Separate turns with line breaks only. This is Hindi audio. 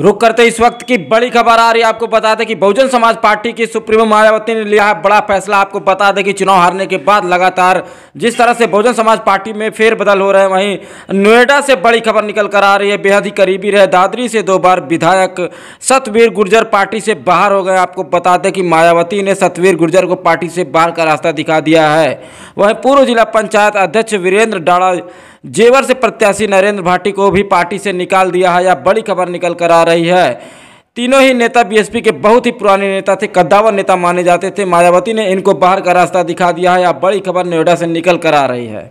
रुक करते इस वक्त की बड़ी खबर आ रही है आपको बता दें कि बहुजन समाज पार्टी की सुप्रीमो मायावती ने लिया है बड़ा फैसला आपको बता दें कि चुनाव हारने के बाद लगातार जिस तरह से बहुजन समाज पार्टी में फेरबदल हो रहे हैं वहीं नोएडा से बड़ी खबर निकल कर आ रही है बेहद ही करीबी रहे दादरी से दो बार विधायक सतवीर गुर्जर पार्टी से बाहर हो गए आपको बता दें कि मायावती ने सतवीर गुर्जर को पार्टी से बाहर का रास्ता दिखा दिया है वहीं पूर्व जिला पंचायत अध्यक्ष वीरेंद्र डाड़ा जेवर से प्रत्याशी नरेंद्र भाटी को भी पार्टी से निकाल दिया है यह बड़ी खबर निकल कर आ रही है तीनों ही नेता बीएसपी के बहुत ही पुराने नेता थे कद्दावर नेता माने जाते थे मायावती ने इनको बाहर का रास्ता दिखा दिया है अब बड़ी खबर नोएडा से निकल कर आ रही है